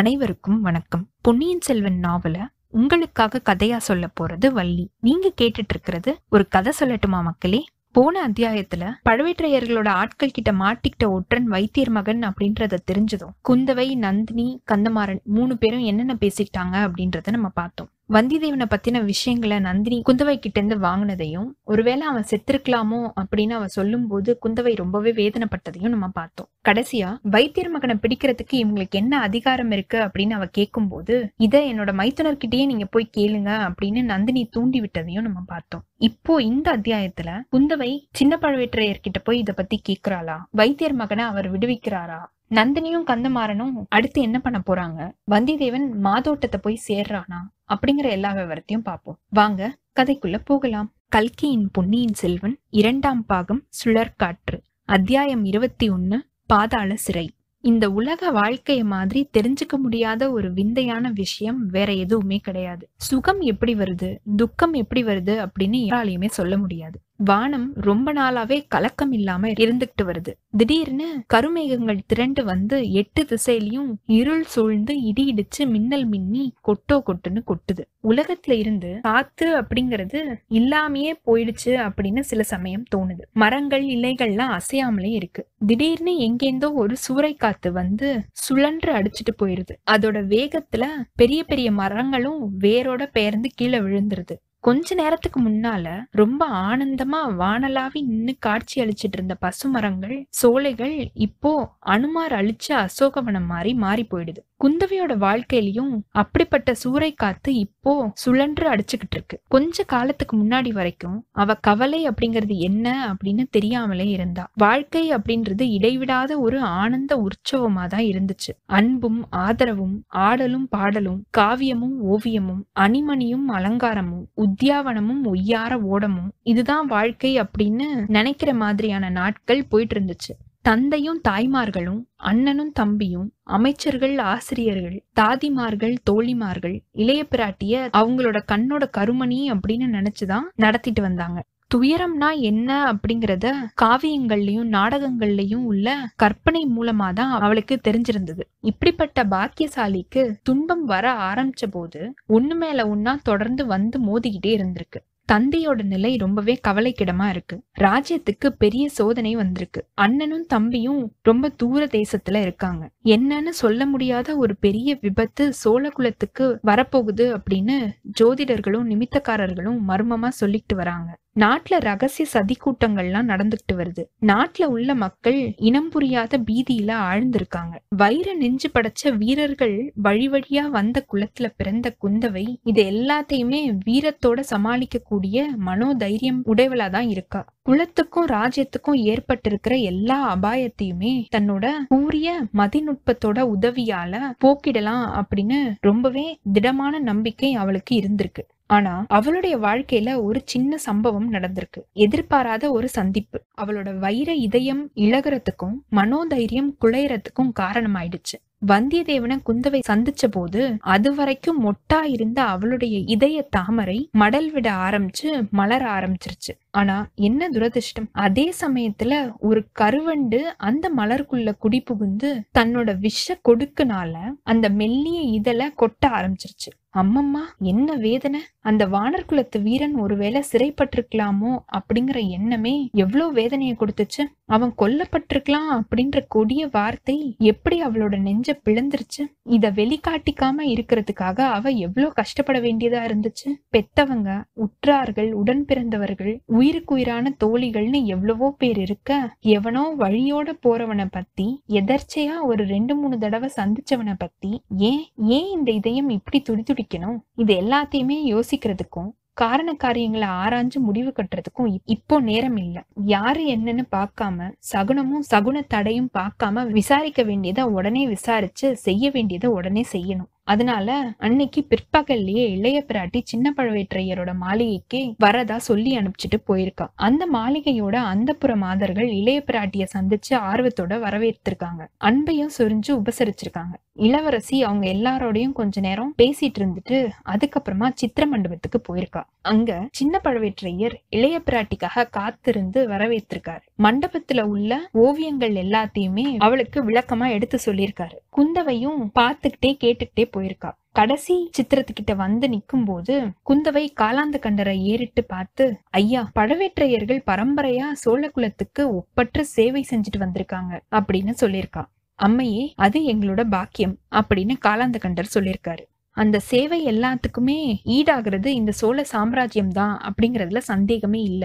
அனைவருக்கும் வணக்கம் பொன்னியின் செல்வன் நாவல உங்களுக்காக கதையா சொல்ல போறது வள்ளி நீங்க கேட்டுட்டு இருக்கிறது ஒரு கதை சொல்லட்டுமா மக்களே போன அத்தியாயத்துல பழவேற்றையர்களோட ஆட்கள் கிட்ட மாட்டிக்கிட்ட ஒற்றன் வைத்தியர் மகன் அப்படின்றத தெரிஞ்சதும் குந்தவை நந்தினி கந்தமாறன் மூணு பேரும் என்னென்ன பேசிக்கிட்டாங்க அப்படின்றத நம்ம பார்த்தோம் வந்திதேவனை பத்தின விஷயங்களை நந்தினி குந்தவை கிட்ட இருந்து வாங்கினதையும் ஒருவேளை அவன் செத்திருக்கலாமோ அப்படின்னு அவ சொல்லும் போது குந்தவை ரொம்பவே வேதனைப்பட்டதையும் நம்ம பார்த்தோம் கடைசியா வைத்தியர் மகனை பிடிக்கிறதுக்கு இவங்களுக்கு என்ன அதிகாரம் இருக்கு அப்படின்னு அவ கேட்கும் போது இதை என்னோட மைத்துனர்கிட்டயே நீங்க போய் கேளுங்க அப்படின்னு நந்தினி தூண்டி விட்டதையும் நம்ம பார்த்தோம் இப்போ இந்த அத்தியாயத்துல குந்தவை சின்ன பழுவேற்றையர்கிட்ட போய் இதை பத்தி கேக்குறாளா வைத்தியர் மகனை அவர் விடுவிக்கிறாரா நந்தினியும் கந்தமாறனும் அடுத்து என்ன பண்ண போறாங்க வந்திதேவன் மாதோட்டத்தை போய் சேர்றானா அப்படிங்கிற எல்லா விவரத்தையும் பார்ப்போம் வாங்க கதைக்குள்ள போகலாம் கல்கியின் பொன்னியின் செல்வன் இரண்டாம் பாகம் சுழற்காற்று அத்தியாயம் இருபத்தி ஒன்னு பாதாள சிறை இந்த உலக வாழ்க்கைய மாதிரி தெரிஞ்சுக்க முடியாத ஒரு விந்தையான விஷயம் வேற எதுவுமே கிடையாது சுகம் எப்படி வருது துக்கம் எப்படி வருது அப்படின்னு யாராலையுமே சொல்ல முடியாது வானம் ரொம்ப நாளாவே கலக்கம் இல்லாம இருந்துகிட்டு வருது திடீர்னு கருமேகங்கள் திரண்டு வந்து எட்டு திசையிலையும் இருள் சூழ்ந்து இடி இடிச்சு மின்னல் மின்னி கொட்டோ கொட்டுன்னு கொட்டுது உலகத்துல இருந்து காத்து அப்படிங்கிறது இல்லாமையே போயிடுச்சு அப்படின்னு சில சமயம் தோணுது மரங்கள் இலைகள்லாம் அசையாமலே இருக்கு திடீர்னு எங்கேந்தோ ஒரு சூறை காத்து வந்து சுழன்று அடிச்சுட்டு போயிருது அதோட வேகத்துல பெரிய பெரிய மரங்களும் வேரோட பெயர்ந்து கீழே விழுந்துருது கொஞ்ச நேரத்துக்கு முன்னால ரொம்ப ஆனந்தமா வானலாவி நின்னு காட்சி அளிச்சிட்டு இருந்த பசுமரங்கள் சோலைகள் இப்போ அனுமார் அழிச்ச அசோகவனம் மாதிரி மாறி போயிடுது குந்தவையோட வாழ்க்கையிலயும் அப்படிப்பட்ட சூறை காத்து இப்போ சுழன்று அடிச்சுக்கிட்டு இருக்கு கொஞ்ச காலத்துக்கு முன்னாடி வரைக்கும் அவ கவலை அப்படிங்கிறது என்ன அப்படின்னு தெரியாமலே இருந்தா வாழ்க்கை அப்படின்றது இடைவிடாத ஒரு ஆனந்த உற்சவமா தான் இருந்துச்சு அன்பும் ஆதரவும் ஆடலும் பாடலும் காவியமும் ஓவியமும் அணிமணியும் அலங்காரமும் உத்தியாவனமும் ஒய்யார ஓடமும் இதுதான் வாழ்க்கை அப்படின்னு நினைக்கிற மாதிரியான நாட்கள் போயிட்டு இருந்துச்சு தந்தையும் தாய்மார்களும் அண்ணனும் தம்பியும் அமைச்சர்கள் ஆசிரியர்கள் தாதிமார்கள் தோழிமார்கள் இளைய பிராட்டிய அவங்களோட கண்ணோட கருமணி அப்படின்னு நினைச்சுதான் நடத்திட்டு வந்தாங்க துயரம்னா என்ன அப்படிங்கறத காவியங்கள்லயும் நாடகங்கள்லயும் உள்ள கற்பனை மூலமா தான் அவளுக்கு தெரிஞ்சிருந்தது இப்படிப்பட்ட பாக்கியசாலிக்கு துன்பம் வர ஆரம்பிச்ச போது ஒண்ணு மேல ஒன்னா தொடர்ந்து வந்து மோதிக்கிட்டே இருந்திருக்கு தந்தையோட நிலை ரொம்பவே கவலைக்கிடமா இருக்கு ராஜ்யத்துக்கு பெரிய சோதனை வந்திருக்கு அண்ணனும் தம்பியும் ரொம்ப தூர தேசத்துல இருக்காங்க என்னன்னு சொல்ல முடியாத ஒரு பெரிய விபத்து சோழ குலத்துக்கு வரப்போகுது அப்படின்னு ஜோதிடர்களும் நிமித்தக்காரர்களும் மர்மமா சொல்லிட்டு வராங்க நாட்டுல ரகசிய சதி கூட்டங்கள்லாம் நடந்துகிட்டு வருது நாட்டுல உள்ள மக்கள் இனம் புரியாத பீதியில ஆழ்ந்திருக்காங்க வைர நெஞ்சு படைச்ச வீரர்கள் வழி வழியா வந்த குலத்துல பிறந்த குந்தவை இது எல்லாத்தையுமே வீரத்தோட சமாளிக்க கூடிய மனோதைரியம் உடையவளா தான் இருக்கா குலத்துக்கும் ராஜ்யத்துக்கும் ஏற்பட்டிருக்கிற எல்லா அபாயத்தையுமே தன்னோட கூறிய மதிநுட்பத்தோட உதவியால போக்கிடலாம் அப்படின்னு ரொம்பவே திடமான நம்பிக்கை அவளுக்கு இருந்திருக்கு ஆனா அவளுடைய வாழ்க்கையில ஒரு சின்ன சம்பவம் நடந்திருக்கு எதிர்பாராத ஒரு சந்திப்பு அவளோட வைர இதயம் இழகிறதுக்கும் மனோதைரியம் காரணம் காரணமாயிடுச்சு வந்தியத்தேவனை குந்தவை சந்திச்ச போது அது வரைக்கும் மொட்டா இருந்த அவளுடைய இதய தாமரை மடல் விட ஆரம்பிச்சு மலர ஆரம்பிச்சிருச்சு ஆனா என்ன துரதிருஷ்டம் அதே சமயத்துல ஒரு கருவண்டு அந்த மலருக்குள்ள குடி புகுந்து தன்னோட விஷ கொடுக்குனால அந்த மெல்லிய இதழ கொட்ட ஆரம்பிச்சிருச்சு அம்மம்மா என்ன வேதனை அந்த வானர் குலத்து வீரன் ஒருவேளை சிறைப்பட்டிருக்கலாமோ அப்படிங்கிற எண்ணமே எவ்வளவு வேதனையை கொடுத்துச்சு அவன் கொல்லப்பட்டிருக்கலாம் அப்படின்ற கொடிய வார்த்தை எப்படி அவளோட நெஞ்ச கொஞ்சம் பிளந்துருச்சு இத வெளிக்காட்டிக்காம இருக்கிறதுக்காக அவ எவ்வளவு கஷ்டப்பட வேண்டியதா இருந்துச்சு பெத்தவங்க உற்றார்கள் உடன் பிறந்தவர்கள் உயிருக்குயிரான தோழிகள்னு எவ்வளவோ பேர் இருக்க எவனோ வழியோட போறவனை பத்தி எதர்ச்சையா ஒரு ரெண்டு மூணு தடவை சந்திச்சவனை பத்தி ஏன் ஏன் இந்த இதயம் இப்படி துடி துடிக்கணும் இது எல்லாத்தையுமே யோசிக்கிறதுக்கும் காரண காரியங்களை ஆராய்ஞ்சு முடிவு கட்டுறதுக்கும் இப்போ நேரம் இல்லை யாரு என்னன்னு பார்க்காம சகுனமும் சகுன தடையும் பார்க்காம விசாரிக்க வேண்டியதை உடனே விசாரிச்சு செய்ய வேண்டியதை உடனே செய்யணும் அதனால அன்னைக்கு பிற்பகல்லையே இளைய பிராட்டி சின்ன பழவேற்றையரோட மாளிகைக்கு வரதா சொல்லி அனுப்பிச்சிட்டு போயிருக்கா அந்த மாளிகையோட அந்த புற மாதர்கள் இளைய பிராட்டிய சந்திச்சு ஆர்வத்தோட வரவேற்றிருக்காங்க அன்பையும் சொரிஞ்சு உபசரிச்சிருக்காங்க இளவரசி அவங்க எல்லாரோடையும் கொஞ்ச நேரம் பேசிட்டு இருந்துட்டு அதுக்கப்புறமா சித்திர மண்டபத்துக்கு போயிருக்கா அங்க சின்ன பழவேற்றையர் இளைய பிராட்டிக்காக காத்திருந்து வரவேற்றிருக்காரு மண்டபத்துல உள்ள ஓவியங்கள் எல்லாத்தையுமே அவளுக்கு விளக்கமா எடுத்து சொல்லியிருக்காரு குந்தவையும் பார்த்துக்கிட்டே கேட்டுக்கிட்டே போயிருக்கா கடைசி சித்திரத்துக்கிட்ட வந்து நிற்கும் போது குந்தவை காலாந்த கண்டரை ஏறிட்டு பார்த்து ஐயா பழவேற்றையர்கள் பரம்பரையா சோழ குலத்துக்கு ஒப்பற்ற சேவை செஞ்சுட்டு வந்திருக்காங்க அப்படின்னு சொல்லியிருக்கா அம்மையே அது எங்களோட பாக்கியம் அப்படின்னு காலாந்த கண்டர் சொல்லியிருக்காரு அந்த சேவை எல்லாத்துக்குமே ஈடாகிறது இந்த சோழ சாம்ராஜ்யம் தான் அப்படிங்கறதுல சந்தேகமே இல்ல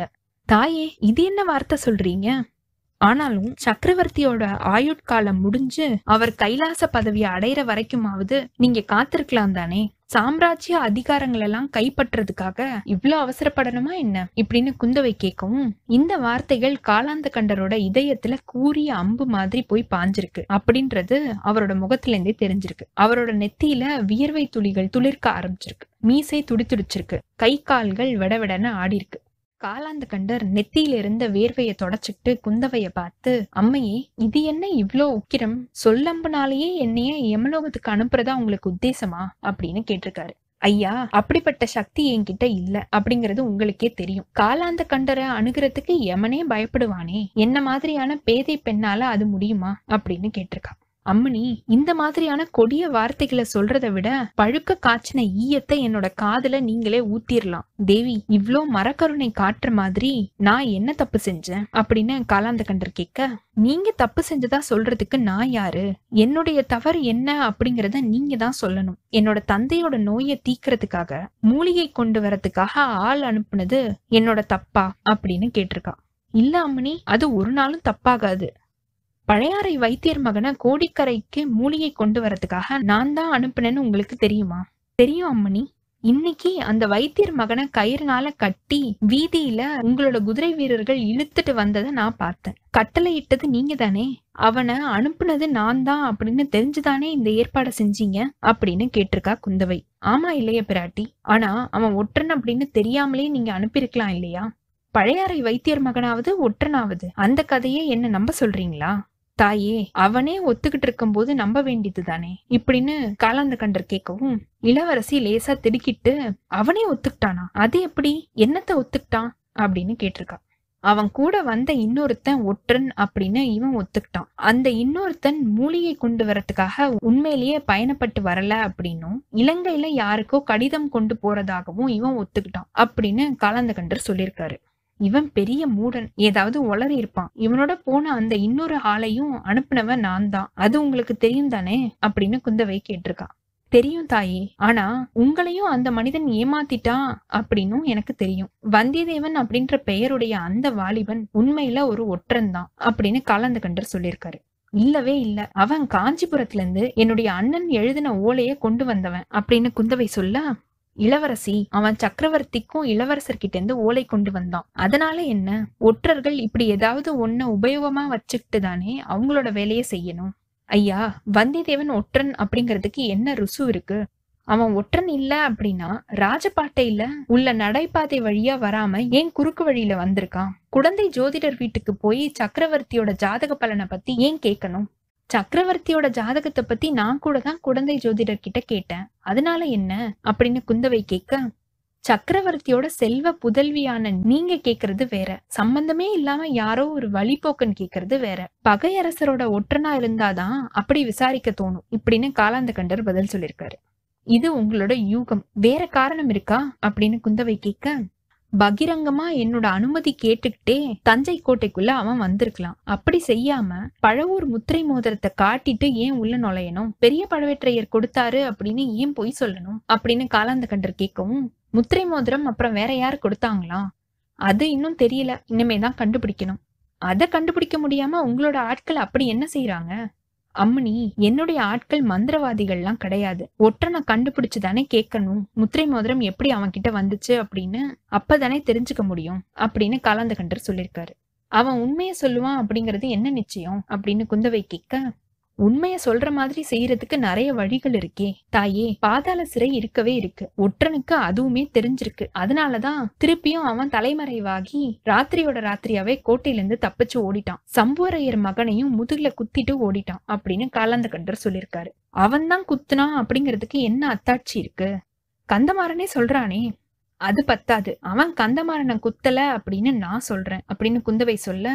தாயே இது என்ன வார்த்தை சொல்றீங்க ஆனாலும் சக்கரவர்த்தியோட ஆயுட்காலம் முடிஞ்சு அவர் கைலாச பதவியை அடையிற வரைக்குமாவது நீங்க காத்திருக்கலாம் தானே சாம்ராஜ்ய அதிகாரங்கள் எல்லாம் கைப்பற்றதுக்காக இவ்வளவு அவசரப்படணுமா என்ன இப்படின்னு குந்தவை கேட்கவும் இந்த வார்த்தைகள் காலாந்த கண்டரோட இதயத்துல கூறிய அம்பு மாதிரி போய் பாஞ்சிருக்கு அப்படின்றது அவரோட முகத்துல இருந்தே தெரிஞ்சிருக்கு அவரோட நெத்தியில வியர்வை துளிகள் துளிர்க்க ஆரம்பிச்சிருக்கு மீசை துடித்துடிச்சிருக்கு கை கால்கள் விடவிடன்னு ஆடி இருக்கு காலாந்து கண்டர் நெத்தியில இருந்த வேர்வைய தொடச்சிட்டு குந்தவைய பார்த்து அம்மையே இது என்ன இவ்ளோ உக்கிரம் சொல்லம்புனாலேயே என்னைய யமலோகத்துக்கு அனுப்புறதா உங்களுக்கு உத்தேசமா அப்படின்னு கேட்டிருக்காரு ஐயா அப்படிப்பட்ட சக்தி என்கிட்ட இல்ல அப்படிங்கறது உங்களுக்கே தெரியும் காலாந்த கண்டரை அணுகிறதுக்கு எமனே பயப்படுவானே என்ன மாதிரியான பேதை பெண்ணால அது முடியுமா அப்படின்னு கேட்டிருக்கான் அம்மணி இந்த மாதிரியான கொடிய வார்த்தைகளை சொல்றதை விட பழுக்க காய்ச்சின ஈயத்தை என்னோட காதுல நீங்களே ஊத்திரலாம் தேவி இவ்ளோ மரக்கருணை காட்டுற மாதிரி நான் என்ன தப்பு செஞ்சேன் அப்படின்னு காலாந்த கண்டர் கேட்க நீங்க தப்பு செஞ்சதா சொல்றதுக்கு நான் யாரு என்னுடைய தவறு என்ன அப்படிங்கறத நீங்க தான் சொல்லணும் என்னோட தந்தையோட நோயை தீக்கிறதுக்காக மூலிகை கொண்டு வரதுக்காக ஆள் அனுப்புனது என்னோட தப்பா அப்படின்னு கேட்டிருக்கா இல்ல அம்மணி அது ஒரு நாளும் தப்பாகாது பழையாறை வைத்தியர் மகனை கோடிக்கரைக்கு மூலிகை கொண்டு வரதுக்காக நான் தான் அனுப்புனேன்னு உங்களுக்கு தெரியுமா தெரியும் அம்மணி இன்னைக்கு அந்த வைத்தியர் மகனை கயிறுனால கட்டி வீதியில உங்களோட குதிரை வீரர்கள் இழுத்துட்டு வந்ததை நான் பார்த்தேன் கட்டளை இட்டது நீங்க தானே அவனை அனுப்புனது நான் தான் அப்படின்னு தெரிஞ்சுதானே இந்த ஏற்பாடை செஞ்சீங்க அப்படின்னு கேட்டிருக்கா குந்தவை ஆமா இல்லையா பிராட்டி ஆனா அவன் ஒற்றன் அப்படின்னு தெரியாமலே நீங்க அனுப்பியிருக்கலாம் இல்லையா பழையாறை வைத்தியர் மகனாவது ஒற்றனாவது அந்த கதையை என்ன நம்ப சொல்றீங்களா தாயே அவனே ஒத்துக்கிட்டு இருக்கும் போது நம்ப வேண்டியது தானே இப்படின்னு காலாந்த கண்டர் கேட்கவும் இளவரசி லேசா திடுக்கிட்டு அவனே ஒத்துக்கிட்டானா அது எப்படி என்னத்த ஒத்துக்கிட்டான் அப்படின்னு கேட்டிருக்கா அவன் கூட வந்த இன்னொருத்தன் ஒற்றன் அப்படின்னு இவன் ஒத்துக்கிட்டான் அந்த இன்னொருத்தன் மூலிகை கொண்டு வரத்துக்காக உண்மையிலேயே பயணப்பட்டு வரல அப்படின்னும் இலங்கையில யாருக்கோ கடிதம் கொண்டு போறதாகவும் இவன் ஒத்துக்கிட்டான் அப்படின்னு காலந்த கண்டர் சொல்லியிருக்காரு இவன் பெரிய மூடன் ஏதாவது உளறி இருப்பான் இவனோட போன அந்த இன்னொரு ஆளையும் அனுப்புனவன் நான் தான் அது உங்களுக்கு தெரியும் தானே அப்படின்னு குந்தவை கேட்டிருக்கான் தெரியும் தாயே ஆனா உங்களையும் அந்த மனிதன் ஏமாத்திட்டான் அப்படின்னும் எனக்கு தெரியும் வந்தியத்தேவன் அப்படின்ற பெயருடைய அந்த வாலிபன் உண்மையில ஒரு ஒற்றன் தான் அப்படின்னு கலந்து கண்டர் சொல்லியிருக்காரு இல்லவே இல்ல அவன் காஞ்சிபுரத்துல இருந்து என்னுடைய அண்ணன் எழுதின ஓலைய கொண்டு வந்தவன் அப்படின்னு குந்தவை சொல்ல இளவரசி அவன் சக்கரவர்த்திக்கும் இளவரசர் கிட்ட இருந்து ஓலை கொண்டு வந்தான் அதனால என்ன ஒற்றர்கள் இப்படி ஏதாவது ஒன்ன உபயோகமா வச்சுக்கிட்டு தானே அவங்களோட வேலையை செய்யணும் ஐயா வந்திதேவன் ஒற்றன் அப்படிங்கிறதுக்கு என்ன ருசு இருக்கு அவன் ஒற்றன் இல்ல அப்படின்னா ராஜபாட்டையில உள்ள நடைபாதை வழியா வராம ஏன் குறுக்கு வழியில வந்திருக்கான் குழந்தை ஜோதிடர் வீட்டுக்கு போய் சக்கரவர்த்தியோட ஜாதக பலனை பத்தி ஏன் கேட்கணும் சக்கரவர்த்தியோட ஜாதகத்தை பத்தி நான் கூட தான் குழந்தை ஜோதிடர் கிட்ட கேட்டேன் அதனால என்ன அப்படின்னு குந்தவை கேட்க சக்கரவர்த்தியோட செல்வ புதல்வியான நீங்க கேக்குறது வேற சம்பந்தமே இல்லாம யாரோ ஒரு வழிபோக்கன் கேக்குறது வேற பகையரசரோட ஒற்றனா இருந்தாதான் அப்படி விசாரிக்க தோணும் இப்படின்னு காலாந்த கண்டர் பதில் சொல்லியிருக்காரு இது உங்களோட யூகம் வேற காரணம் இருக்கா அப்படின்னு குந்தவை கேட்க பகிரங்கமா என்னோட அனுமதி கேட்டுக்கிட்டே தஞ்சை கோட்டைக்குள்ள அவன் வந்திருக்கலாம் அப்படி செய்யாம பழவூர் முத்திரை மோதிரத்தை காட்டிட்டு ஏன் உள்ள நுழையணும் பெரிய பழவேற்றையர் கொடுத்தாரு அப்படின்னு ஏன் பொய் சொல்லணும் அப்படின்னு காலாந்த கண்டர் கேட்கவும் முத்திரை மோதிரம் அப்புறம் வேற யாரு கொடுத்தாங்களா அது இன்னும் தெரியல இனிமேதான் கண்டுபிடிக்கணும் அதை கண்டுபிடிக்க முடியாம உங்களோட ஆட்கள் அப்படி என்ன செய்யறாங்க அம்மணி என்னுடைய ஆட்கள் மந்திரவாதிகள்லாம் கிடையாது ஒற்றனை கண்டுபிடிச்சு தானே கேட்கணும் முத்திரை மோதிரம் எப்படி அவன் கிட்ட வந்துச்சு அப்படின்னு அப்பதானே தெரிஞ்சுக்க முடியும் அப்படின்னு காலாந்த கண்டர் சொல்லியிருக்காரு அவன் உண்மையை சொல்லுவான் அப்படிங்கிறது என்ன நிச்சயம் அப்படின்னு குந்தவை கேட்க உண்மைய சொல்ற மாதிரி செய்யறதுக்கு நிறைய வழிகள் இருக்கே தாயே பாதாள சிறை இருக்கவே இருக்கு ஒற்றனுக்கு அதுவுமே தெரிஞ்சிருக்கு அதனாலதான் திருப்பியும் அவன் தலைமறைவாகி ராத்திரியோட ராத்திரியாவே கோட்டையில இருந்து தப்பிச்சு ஓடிட்டான் சம்புவரையர் மகனையும் முதுகுல குத்திட்டு ஓடிட்டான் அப்படின்னு காலாந்த கண்டர் சொல்லியிருக்காரு அவன்தான் குத்துனான் அப்படிங்கிறதுக்கு என்ன அத்தாட்சி இருக்கு கந்தமாறனே சொல்றானே அது பத்தாது அவன் கந்தமாறனை குத்தல அப்படின்னு நான் சொல்றேன் அப்படின்னு குந்தவை சொல்ல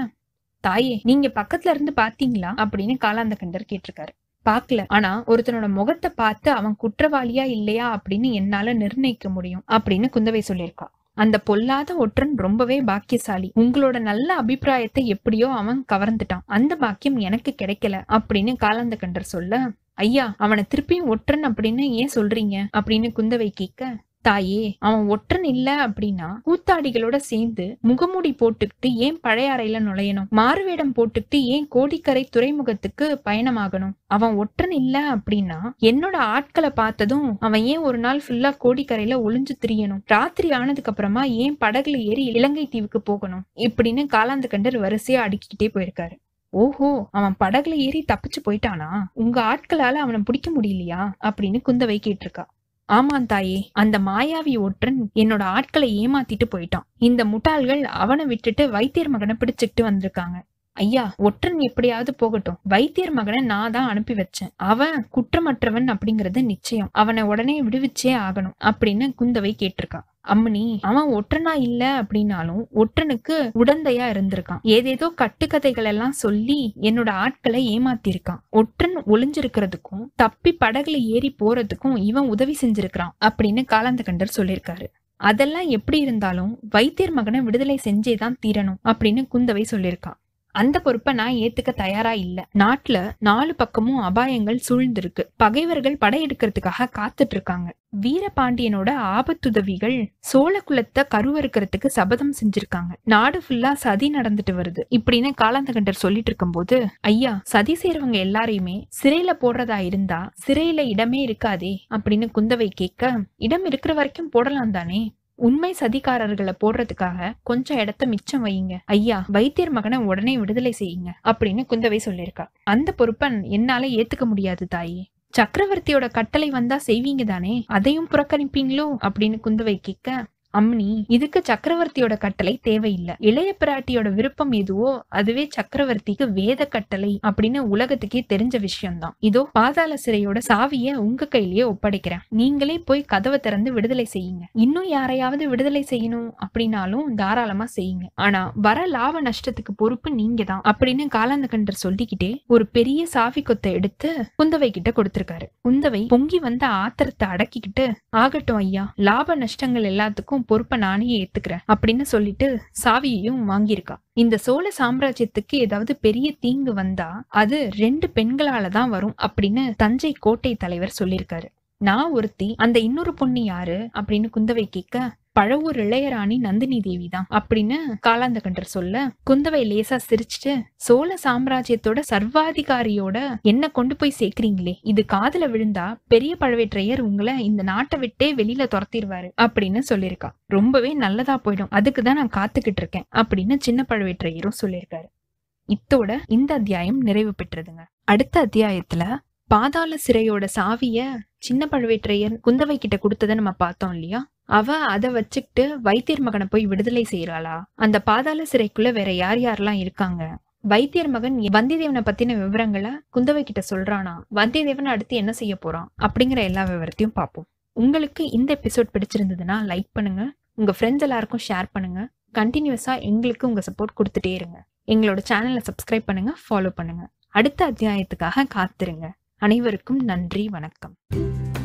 தாயே நீங்க பக்கத்துல இருந்து பாத்தீங்களா அப்படின்னு காலாந்த கண்டர் கேட்டிருக்காரு பாக்கல ஆனா ஒருத்தனோட முகத்தை பார்த்து அவன் குற்றவாளியா இல்லையா அப்படின்னு என்னால நிர்ணயிக்க முடியும் அப்படின்னு குந்தவை சொல்லியிருக்கா அந்த பொல்லாத ஒற்றன் ரொம்பவே பாக்கியசாலி உங்களோட நல்ல அபிப்பிராயத்தை எப்படியோ அவன் கவர்ந்துட்டான் அந்த பாக்கியம் எனக்கு கிடைக்கல அப்படின்னு காலாந்த கண்டர் சொல்ல ஐயா அவனை திருப்பியும் ஒற்றன் அப்படின்னு ஏன் சொல்றீங்க அப்படின்னு குந்தவை கேட்க தாயே அவன் ஒற்றன் இல்ல அப்படின்னா கூத்தாடிகளோட சேர்ந்து முகமூடி போட்டுக்கிட்டு ஏன் பழைய அறையில நுழையணும் மாறுவேடம் போட்டுக்கிட்டு ஏன் கோடிக்கரை துறைமுகத்துக்கு பயணமாகணும் அவன் ஒற்றன் இல்ல அப்படின்னா என்னோட ஆட்களை பார்த்ததும் அவன் ஏன் ஒரு நாள் ஃபுல்லா கோடிக்கரையில ஒளிஞ்சு திரியணும் ராத்திரி ஆனதுக்கு அப்புறமா ஏன் படகுல ஏறி இலங்கை தீவுக்கு போகணும் இப்படின்னு காலாந்து கண்டர் வரிசையா அடிக்கிட்டே போயிருக்காரு ஓஹோ அவன் படகுல ஏறி தப்பிச்சு போயிட்டானா உங்க ஆட்களால அவனை பிடிக்க முடியலையா அப்படின்னு குந்தவை கேட்டிருக்கா ஆமாம் தாயே அந்த மாயாவி ஒற்றன் என்னோட ஆட்களை ஏமாத்திட்டு போயிட்டான் இந்த முட்டாள்கள் அவனை விட்டுட்டு வைத்தியர் மகனை பிடிச்சிட்டு வந்திருக்காங்க ஐயா ஒற்றன் எப்படியாவது போகட்டும் வைத்தியர் மகனை நான் தான் அனுப்பி வச்சேன் அவன் குற்றமற்றவன் அப்படிங்கறது நிச்சயம் அவனை உடனே விடுவிச்சே ஆகணும் அப்படின்னு குந்தவை கேட்டிருக்கா அம்மனி அவன் ஒற்றனா இல்ல அப்படின்னாலும் ஒற்றனுக்கு உடந்தையா இருந்திருக்கான் ஏதேதோ கட்டுக்கதைகள் எல்லாம் சொல்லி என்னோட ஆட்களை ஏமாத்திருக்கான் ஒற்றன் ஒளிஞ்சிருக்கிறதுக்கும் தப்பி படகுல ஏறி போறதுக்கும் இவன் உதவி செஞ்சிருக்கிறான் அப்படின்னு காலாந்தகண்டர் சொல்லியிருக்காரு அதெல்லாம் எப்படி இருந்தாலும் வைத்தியர் மகனை விடுதலை செஞ்சேதான் தீரணும் அப்படின்னு குந்தவை சொல்லியிருக்கான் அந்த பொறுப்பை நான் ஏத்துக்க தயாரா இல்ல நாட்டுல நாலு பக்கமும் அபாயங்கள் சூழ்ந்திருக்கு பகைவர்கள் படையெடுக்கிறதுக்காக காத்துட்டு இருக்காங்க வீரபாண்டியனோட ஆபத்துதவிகள் சோழ குலத்தை கருவறுக்கிறதுக்கு சபதம் செஞ்சிருக்காங்க நாடு ஃபுல்லா சதி நடந்துட்டு வருது இப்படின்னு காலாந்தகண்டர் சொல்லிட்டு இருக்கும் போது ஐயா சதி செய்யறவங்க எல்லாரையுமே சிறையில போடுறதா இருந்தா சிறையில இடமே இருக்காதே அப்படின்னு குந்தவை கேட்க இடம் இருக்கிற வரைக்கும் போடலாம் தானே உண்மை சதிகாரர்களை போடுறதுக்காக கொஞ்சம் இடத்த மிச்சம் வையுங்க ஐயா வைத்தியர் மகனை உடனே விடுதலை செய்யுங்க அப்படின்னு குந்தவை சொல்லியிருக்கா அந்த பொறுப்பன் என்னால ஏத்துக்க முடியாது தாயே சக்கரவர்த்தியோட கட்டளை வந்தா செய்வீங்க தானே அதையும் புறக்கணிப்பீங்களோ அப்படின்னு குந்தவை கேட்க அம்னி இதுக்கு சக்கரவர்த்தியோட கட்டளை தேவையில்லை இளைய பிராட்டியோட விருப்பம் எதுவோ அதுவே சக்கரவர்த்திக்கு வேத கட்டளை அப்படின்னு உலகத்துக்கே தெரிஞ்ச விஷயம்தான் இதோ பாதாள சிறையோட சாவிய உங்க கையிலேயே ஒப்படைக்கிறேன் நீங்களே போய் கதவை திறந்து விடுதலை செய்யுங்க இன்னும் யாரையாவது விடுதலை செய்யணும் அப்படின்னாலும் தாராளமா செய்யுங்க ஆனா வர லாப நஷ்டத்துக்கு பொறுப்பு நீங்க தான் அப்படின்னு காலாந்தகண்டர் சொல்லிக்கிட்டே ஒரு பெரிய சாவி கொத்தை எடுத்து குந்தவை கிட்ட கொடுத்திருக்காரு குந்தவை பொங்கி வந்த ஆத்திரத்தை அடக்கிக்கிட்டு ஆகட்டும் ஐயா லாப நஷ்டங்கள் எல்லாத்துக்கும் உன் பொறுப்பை நானே ஏத்துக்கிறேன் அப்படின்னு சொல்லிட்டு சாவியையும் வாங்கியிருக்கா இந்த சோழ சாம்ராஜ்யத்துக்கு ஏதாவது பெரிய தீங்கு வந்தா அது ரெண்டு பெண்களால தான் வரும் அப்படின்னு தஞ்சை கோட்டை தலைவர் சொல்லியிருக்காரு நான் ஒருத்தி அந்த இன்னொரு பொண்ணு யாரு அப்படின்னு குந்தவை கேட்க பழவூர் இளையராணி நந்தினி தேவி தான் அப்படின்னு காலாந்தகண்டர் சொல்ல குந்தவை லேசா சிரிச்சுட்டு சோழ சாம்ராஜ்யத்தோட சர்வாதிகாரியோட என்ன கொண்டு போய் சேர்க்கிறீங்களே இது காதல விழுந்தா பெரிய பழவேற்றையர் உங்களை இந்த நாட்டை விட்டே வெளியில துரத்திடுவாரு அப்படின்னு சொல்லியிருக்கா ரொம்பவே நல்லதா போயிடும் அதுக்குதான் நான் காத்துக்கிட்டு இருக்கேன் அப்படின்னு சின்ன பழவேற்றையரும் சொல்லியிருக்காரு இத்தோட இந்த அத்தியாயம் நிறைவு பெற்றதுங்க அடுத்த அத்தியாயத்துல பாதாள சிறையோட சாவிய சின்ன பழுவேற்றையர் குந்தவை கிட்ட கொடுத்ததை நம்ம பார்த்தோம் இல்லையா அவ அதை வச்சுக்கிட்டு வைத்தியர் மகனை போய் விடுதலை செய்யறாளா அந்த பாதாள சிறைக்குள்ள வேற யார் யாரெல்லாம் இருக்காங்க வைத்தியர் மகன் வந்தியத்தேவனை பத்தின விவரங்களை குந்தவை கிட்ட சொல்றானா வந்தியத்தேவன் அடுத்து என்ன செய்ய போறான் அப்படிங்கிற எல்லா விவரத்தையும் பார்ப்போம் உங்களுக்கு இந்த எபிசோட் பிடிச்சிருந்ததுன்னா லைக் பண்ணுங்க உங்க ஃப்ரெண்ட்ஸ் எல்லாருக்கும் ஷேர் பண்ணுங்க கண்டினியூஸா எங்களுக்கு உங்க சப்போர்ட் கொடுத்துட்டே இருங்க எங்களோட சேனலை சப்ஸ்கிரைப் பண்ணுங்க ஃபாலோ பண்ணுங்க அடுத்த அத்தியாயத்துக்காக காத்திருங்க அனைவருக்கும் நன்றி வணக்கம்